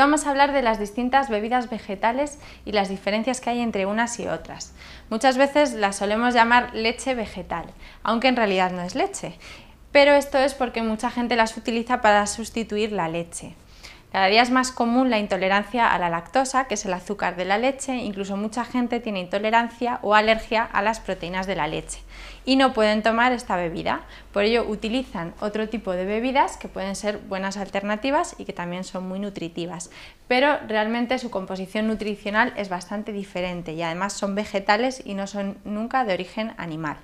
vamos a hablar de las distintas bebidas vegetales y las diferencias que hay entre unas y otras. Muchas veces las solemos llamar leche vegetal, aunque en realidad no es leche, pero esto es porque mucha gente las utiliza para sustituir la leche. Cada día es más común la intolerancia a la lactosa, que es el azúcar de la leche, incluso mucha gente tiene intolerancia o alergia a las proteínas de la leche y no pueden tomar esta bebida. Por ello utilizan otro tipo de bebidas que pueden ser buenas alternativas y que también son muy nutritivas, pero realmente su composición nutricional es bastante diferente y además son vegetales y no son nunca de origen animal.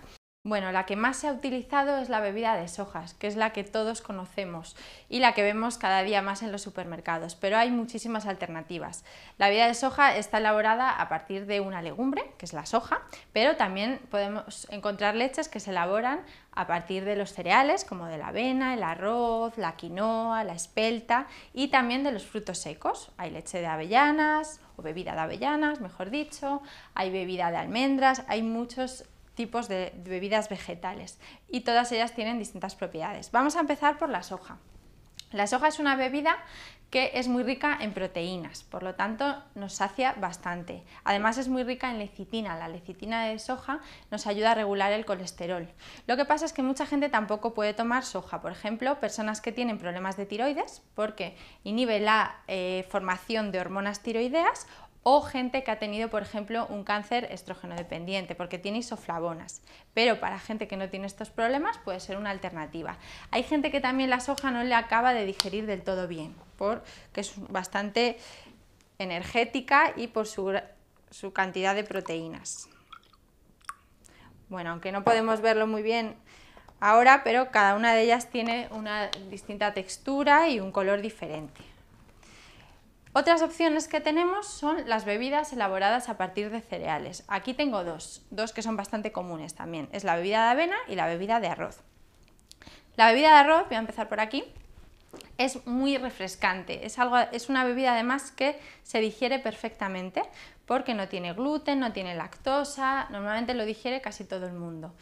Bueno, la que más se ha utilizado es la bebida de sojas, que es la que todos conocemos y la que vemos cada día más en los supermercados, pero hay muchísimas alternativas. La bebida de soja está elaborada a partir de una legumbre, que es la soja, pero también podemos encontrar leches que se elaboran a partir de los cereales, como de la avena, el arroz, la quinoa, la espelta y también de los frutos secos. Hay leche de avellanas o bebida de avellanas, mejor dicho, hay bebida de almendras, hay muchos tipos de bebidas vegetales y todas ellas tienen distintas propiedades. Vamos a empezar por la soja. La soja es una bebida que es muy rica en proteínas, por lo tanto nos sacia bastante. Además es muy rica en lecitina, la lecitina de soja nos ayuda a regular el colesterol. Lo que pasa es que mucha gente tampoco puede tomar soja, por ejemplo, personas que tienen problemas de tiroides porque inhibe la eh, formación de hormonas tiroideas o gente que ha tenido, por ejemplo, un cáncer estrógeno dependiente porque tiene isoflavonas. Pero para gente que no tiene estos problemas puede ser una alternativa. Hay gente que también la soja no le acaba de digerir del todo bien, porque es bastante energética y por su, su cantidad de proteínas. Bueno, aunque no podemos verlo muy bien ahora, pero cada una de ellas tiene una distinta textura y un color diferente. Otras opciones que tenemos son las bebidas elaboradas a partir de cereales. Aquí tengo dos, dos que son bastante comunes también. Es la bebida de avena y la bebida de arroz. La bebida de arroz, voy a empezar por aquí, es muy refrescante, es, algo, es una bebida además que se digiere perfectamente porque no tiene gluten, no tiene lactosa, normalmente lo digiere casi todo el mundo.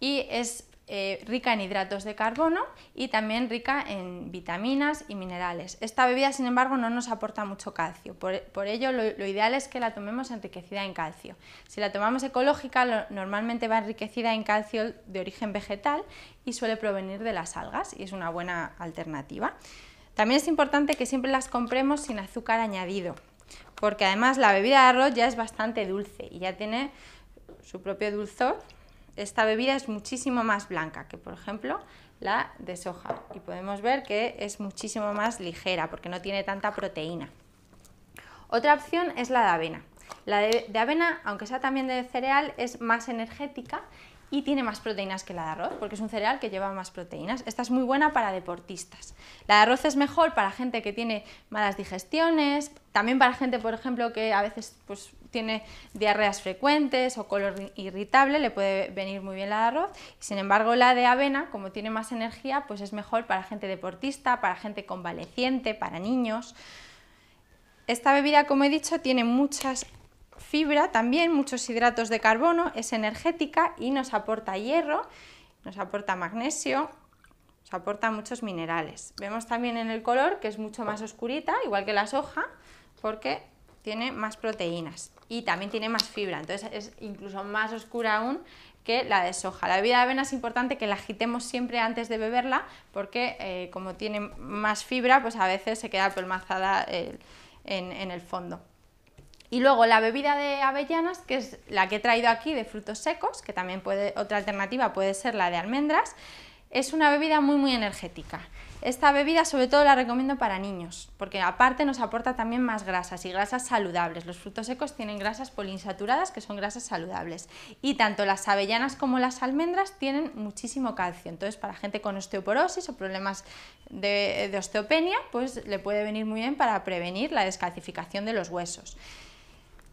Y es eh, rica en hidratos de carbono y también rica en vitaminas y minerales. Esta bebida, sin embargo, no nos aporta mucho calcio, por, ello lo, ideal es que la tomemos enriquecida en calcio. Si la tomamos ecológica, normalmente va enriquecida en calcio de origen vegetal y suele provenir de las algas y es una buena alternativa. También es importante que siempre las compremos sin azúcar añadido, porque además la bebida de arroz ya es bastante dulce y ya tiene su propio dulzor esta bebida es muchísimo más blanca que, por ejemplo, la de soja. Y podemos ver que es muchísimo más ligera porque no tiene tanta proteína. Otra opción es la de avena. La de, avena, aunque sea también de cereal, es más energética y tiene más proteínas que la de arroz, porque es un cereal que lleva más proteínas. Esta es muy buena para deportistas. La de arroz es mejor para gente que tiene malas digestiones, también para gente, por ejemplo, que a veces pues, tiene diarreas frecuentes o color irritable, le puede venir muy bien la de arroz. Sin embargo, la de avena, como tiene más energía, pues es mejor para gente deportista, para gente convaleciente, para niños. Esta bebida, como he dicho, tiene muchas fibra también, muchos hidratos de carbono, es energética y nos aporta hierro, nos aporta magnesio, nos aporta muchos minerales. Vemos también en el color que es mucho más oscurita, igual que la soja, porque tiene más proteínas y también tiene más fibra, entonces es incluso más oscura aún que la de soja. La bebida de avena es importante que la agitemos siempre antes de beberla porque eh, como tiene más fibra, pues a veces se queda colmazada eh, en el fondo. Y luego la bebida de avellanas, que es la que he traído aquí de frutos secos, que también puede, otra alternativa puede ser la de almendras, es una bebida muy muy energética. Esta bebida sobre todo la recomiendo para niños, porque aparte nos aporta también más grasas y grasas saludables. Los frutos secos tienen grasas poliinsaturadas que son grasas saludables y tanto las avellanas como las almendras tienen muchísimo calcio. Entonces para gente con osteoporosis o problemas de, de osteopenia pues le puede venir muy bien para prevenir la descalcificación de los huesos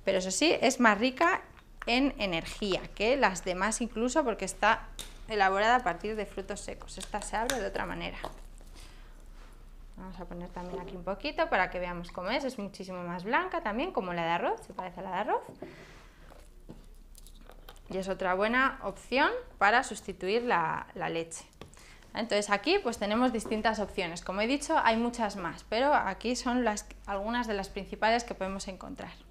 pero eso sí, es más rica en energía que las demás incluso porque está elaborada a partir de frutos secos. Esta se abre de otra manera. Vamos a poner también aquí un poquito para que veamos cómo es. Es muchísimo más blanca también, como la de arroz, se parece a la de arroz. Y es otra buena opción para sustituir la, leche. Entonces aquí pues tenemos distintas opciones. Como he dicho, hay muchas más, pero aquí son algunas de las principales que podemos encontrar.